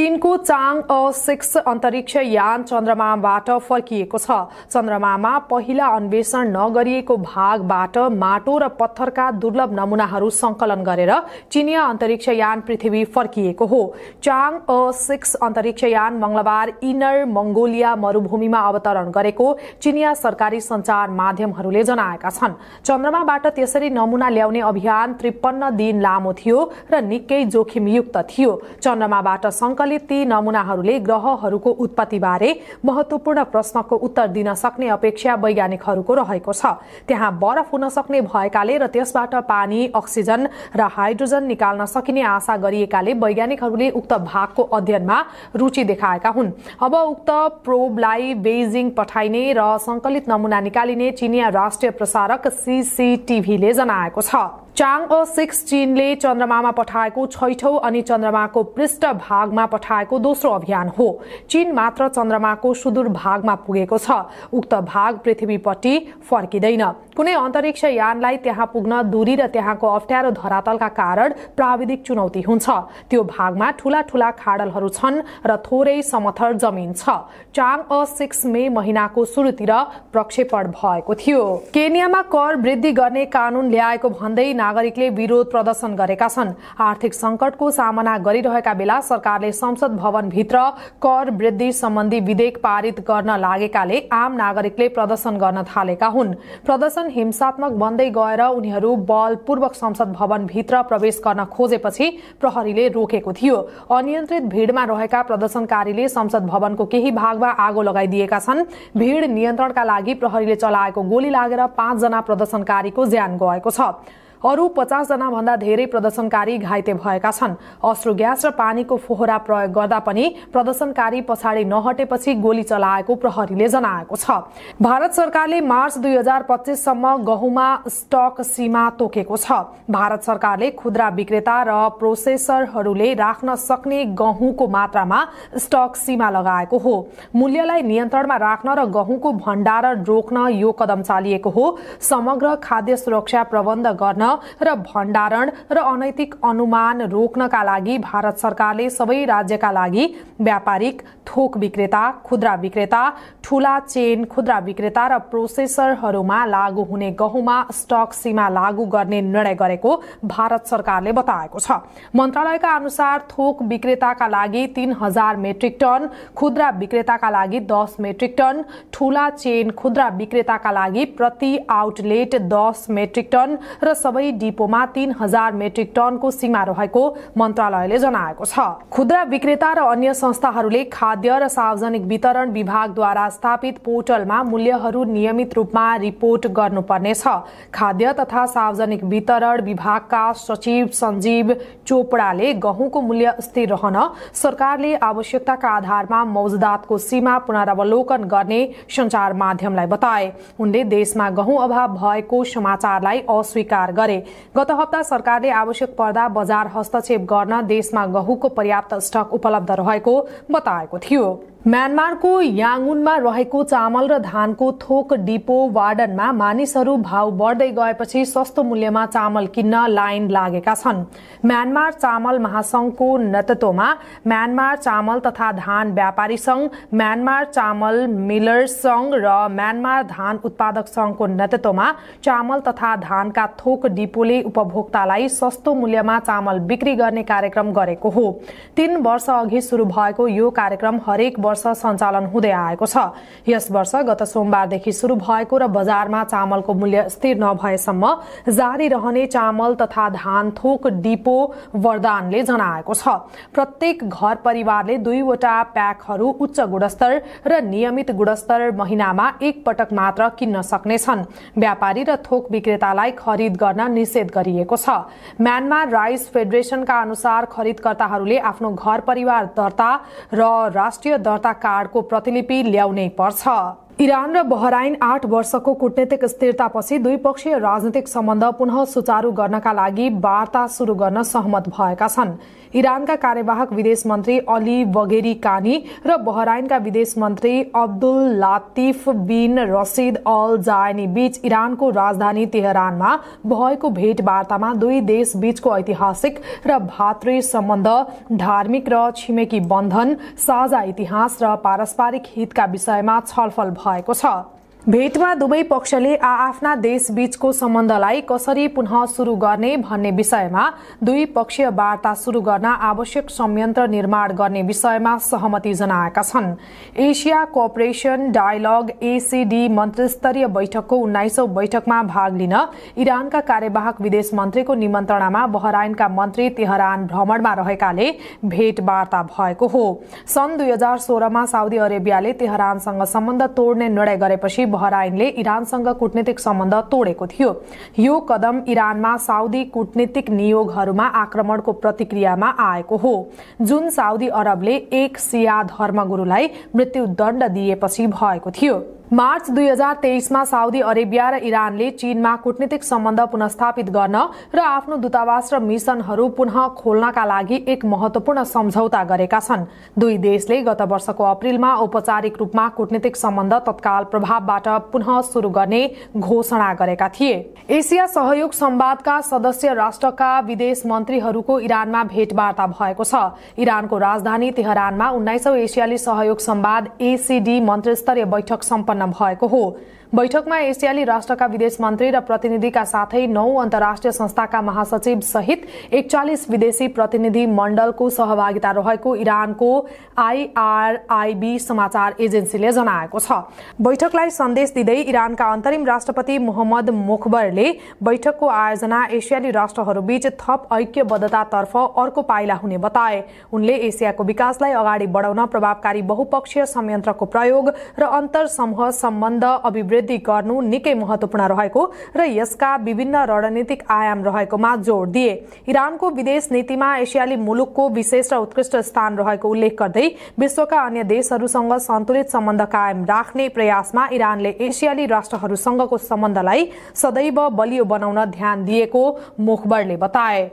चीनको Chang a six अन्तरिक्ष यान चन्द्रमाबाट फर्किएको छ चन्द्रमामा पहिला अन्वेषण नगरिएको भागबाट माटो र पत्थरका दुर्लभ नमूनाहरू संकलन गरेर चीनीय अन्तरिक्ष यान पृथ्वी फर्किएको हो चाङ अ सिक्स अन्तरिक्ष यान मंगलबार इनर मंगोलिया मरूभूमिमा अवतरण गरेको चिनिया सरकारी संचार माध्यमहरूले जनाएका छन् चन्द्रमाबाट त्यसरी नमूना ल्याउने अभियान त्रिपन्न दिन लामो थियो र निकै जोखिमयुक्त थियो चन्द्रमाबाट संकलन त्यसैले ती नमुनाहरूले ग्रहहरूको उत्पत्तिबारे महत्वपूर्ण प्रश्नको उत्तर दिन सक्ने अपेक्षा वैज्ञानिकहरूको रहेको छ त्यहाँ बरफ हुन सक्ने भएकाले र त्यसबाट पानी अक्सिजन र हाइड्रोजन निकाल्न सकिने आशा गरिएकाले वैज्ञानिकहरूले उक्त भागको अध्ययनमा रुचि देखाएका हुन् अब उक्त प्रोबलाई बेजिङ पठाइने र संकलित नमुना निकालिने चिनिया राष्ट्रिय प्रसारक सिसिटिभीले जनाएको छ चाङ अ सिक्स चीनले चन्द्रमामा पठाएको छैठौं अनि चन्द्रमाको पृष्ठ भागमा पठाएको दोस्रो अभियान हो चीन मात्र चन्द्रमाको सुदूर भागमा पुगेको छ उक्त भाग पृथ्वीपट्टि फर्किँदैन कुनै अन्तरिक्ष यानलाई त्यहाँ पुग्न दूरी र त्यहाँको अप्ठ्यारो धरातलका कारण प्राविधिक चुनौती हुन्छ त्यो भागमा ठूला ठूला खाडलहरू छन् र थोरै समथर जमिन छ चाङ अ सिक्स मे महिनाको सुरुतिर प्रक्षेपण भएको थियो केनियामा कर वृद्धि गर्ने कानून ल्याएको भन्दै नागरिकले विरोध प्रदर्शन गरेका छन् आर्थिक संकटको सामना गरिरहेका बेला सरकारले संसद भवनभित्र कर वृद्धि सम्बन्धी विधेयक पारित गर्न लागेकाले आम नागरिकले प्रदर्शन गर्न थालेका हुन् प्रदर्शन हिंसात्मक बन्दै गएर उनीहरू बलपूर्वक संसद भवनभित्र प्रवेश गर्न खोजेपछि प्रहरीले रोकेको थियो अनियन्त्रित भीड़मा रहेका प्रदर्शनकारीले संसद भवनको केही भागमा आगो लगाइदिएका छन् भीड़ नियन्त्रणका लागि प्रहरीले चलाएको गोली लागेर पाँचजना प्रदर्शनकारीको ज्यान गएको छ अरू पचासजना भन्दा धेरै प्रदर्शनकारी घाइते भएका छन् अश्रु ग्यास र पानीको फोहोरा प्रयोग गर्दा पनि प्रदर्शनकारी पछाडि नहटेपछि गोली चलाएको प्रहरीले जनाएको छ भारत सरकारले मार्च दुई हजार पच्चिससम्म गहुँमा स्टक सीमा तोकेको छ भारत सरकारले खुद्रा विक्रेता र प्रोसेसरहरूले राख्न सक्ने गहुँको मात्रामा स्टक सीमा लगाएको हो मूल्यलाई नियन्त्रणमा राख्न र गहुँको भण्डारण रोक्न यो कदम चालिएको हो समग्र खाद्य सुरक्षा प्रबन्ध गर्न र भण्डारण र अनैतिक अनुमान रोक्नका लागि भारत सरकारले सबै राज्यका लागि व्यापारिक थोक विक्रेता खुद्रा विक्रेता ठूला चेन खुद्रा विक्रेता र प्रोसेसरहरूमा लागू हुने गहुँमा स्टक सीमा लागू गर्ने निर्णय गरेको भारत सरकारले बताएको छ मन्त्रालयका अनुसार थोक विक्रेताका लागि तीन हजार मेट्रिक टन खुद्रा विक्रेताका लागि दस मेट्रिक टन ठूला चेन खुद्रा विक्रेताका लागि प्रति आउटलेट दस मेट्रिक टन र सबै सबै डिपोमा तीन हजार मेट्रिक टनको सीमा रहेको मन्त्रालयले जनाएको छ खुद्रा विक्रेता र अन्य संस्थाहरूले खाद्य र सार्वजनिक वितरण विभागद्वारा स्थापित पोर्टलमा मूल्यहरू नियमित रूपमा रिपोर्ट गर्नुपर्नेछ खाद्य तथा सार्वजनिक वितरण विभागका सचिव सञ्जीव चोपडाले गहुँको मूल्य स्थिर रहन सरकारले आवश्यकताका आधारमा मौजदातको सीमा पुनरावलोकन गर्ने संचार माध्यमलाई बताए उनले देशमा गहुँ अभाव भएको समाचारलाई अस्वीकार गरे गरे गत हप्ता सरकारले आवश्यक पर्दा बजार हस्तक्षेप गर्न देशमा गहुँको पर्याप्त स्टक उपलब्ध रहेको बताएको थियो म्यानमारको याङुनमा रहेको चामल र धानको थोक डिपो वार्डनमा मानिसहरू भाव बढ्दै गएपछि सस्तो मूल्यमा चामल किन्न लाइन लागेका छन् म्यानमार चामल महासंघको नेतृत्वमा म्यानमार चामल तथा धान व्यापारी संघ म्यानमार चामल मिलर संघ र म्यानमार धान उत्पादक संघको नेतृत्वमा चामल तथा धानका थोक डिपोले उपभोक्तालाई सस्तो मूल्यमा चामल बिक्री गर्ने कार्यक्रम गरेको हो तीन वर्ष अघि शुरू भएको यो कार्यक्रम हरेक वर्ष सञ्चालन हुँदै आएको छ यस वर्ष गत सोमबारदेखि शुरू भएको र बजारमा चामलको मूल्य स्थिर नभएसम्म जारी रहने चामल तथा धान थोक डिपो वरदानले जनाएको छ प्रत्येक घर परिवारले दुईवटा प्याकहरू उच्च गुणस्तर र नियमित गुणस्तर महिनामा एक पटक मात्र किन्न सक्नेछन् व्यापारी र थोक विक्रेतालाई खरिद गर्न गर्न निषेध गरिएको छ म्यानमार राइस फेडरेसनका अनुसार खरिदकर्ताहरूले आफ्नो घर परिवार दर्ता र राष्ट्रिय दर्ता कार्डको प्रतिलिपि ल्याउनै पर्छ इरान र बहराइन आठ वर्षको कूटनीतिक स्थिरतापछि द्विपक्षीय राजनीतिक सम्बन्ध पुनः सुचारू गर्नका लागि वार्ता शुरू गर्न सहमत भएका छन् इरानका कार्यवाहक विदेश मन्त्री अली बगेरी कानी र बहराइनका विदेश मन्त्री अब्दुल लातिफ बिन रसिद अल जायनी बीच इरानको राजधानी तेहरानमा भएको भेटवार्तामा दुई देश बीचको ऐतिहासिक र भातृ सम्बन्ध धार्मिक र छिमेकी बन्धन साझा इतिहास र पारस्परिक हितका विषयमा छलफल भयो भएको छ भेटमा दुवै पक्षले आ आफ्ना देशबीचको सम्बन्धलाई कसरी पुनः सुरु गर्ने भन्ने विषयमा दुई पक्षीय वार्ता सुरु गर्न आवश्यक संयन्त्र निर्माण गर्ने विषयमा सहमति जनाएका छन् एसिया कोअपरेसन डायलग एसीडी मन्त्रीस्तरीय बैठकको उन्नाइसौं बैठकमा भाग लिन इरानका कार्यवाहक विदेश मन्त्रीको निमन्त्रणामा बहराइनका मन्त्री तेहरान भ्रमणमा रहेकाले भेटवार्ता भएको हो सन् दुई हजार सोह्रमा साउदी अरेबियाले तेहरानसँग सम्बन्ध तोड्ने निर्णय गरेपछि बहराइनले इरानसँग कूटनीतिक सम्बन्ध तोडेको थियो यो कदम इरानमा साउदी कूटनीतिक नियोगहरूमा आक्रमणको प्रतिक्रियामा आएको हो जुन साउदी अरबले एक सिया धर्मगुरूलाई मृत्युदण्ड दिएपछि भएको थियो मार्च दुई हजार तेइसमा साउदी अरेबिया र इरानले चीनमा कूटनीतिक सम्बन्ध पुनस्थापित गर्न र आफ्नो दूतावास र मिशनहरू पुनः खोल्नका लागि एक महत्वपूर्ण सम्झौता गरेका छन् दुई देशले गत वर्षको अप्रेलमा औपचारिक रूपमा कूटनीतिक सम्बन्ध तत्काल प्रभावबाट कार्यक्रमबाट पुनः सुरु गर्ने घोषणा गरेका थिए एसिया सहयोग सम्वादका सदस्य राष्ट्रका विदेश मन्त्रीहरूको इरानमा भेटवार्ता भएको छ इरानको राजधानी तेहरानमा उन्नाइसौं एसियाली सहयोग सम्वाद एसीडी मन्त्रीस्तरीय बैठक सम्पन्न भएको हो बैठकमा एसियाली राष्ट्रका विदेश मन्त्री र प्रतिनिधिका साथै नौ अन्तर्राष्ट्रिय संस्थाका महासचिव सहित एकचालिस विदेशी प्रतिनिधि मण्डलको सहभागिता रहेको इरानको आईआरआईबी समाचार एजेन्सीले जनाएको छ बैठकलाई सन्देश दिँदै इरानका अन्तरिम राष्ट्रपति मोहम्मद मोखबरले बैठकको आयोजना एसियाली राष्ट्रहरूबीच थप ऐक्यबद्धतातर्फ अर्को पाइला हुने बताए उनले एसियाको विकासलाई अगाडि बढाउन प्रभावकारी बहुपक्षीय संयन्त्रको प्रयोग र अन्तर समूह सम्बन्ध अभिवृद्धि गर्नु निकै महत्वपूर्ण रहेको र यसका विभिन्न रणनीतिक आयाम रहेकोमा जोड़ दिए इरानको विदेश नीतिमा एसियाली मुलुकको विशेष र उत्कृष्ट स्थान रहेको उल्लेख गर्दै विश्वका अन्य देशहरूसँग सन्तुलित सम्बन्ध कायम राख्ने प्रयासमा इरान जापानले एसियाली राष्ट्रहरूसँगको सम्बन्धलाई सदैव बलियो बनाउन ध्यान दिएको मोखबरले बताए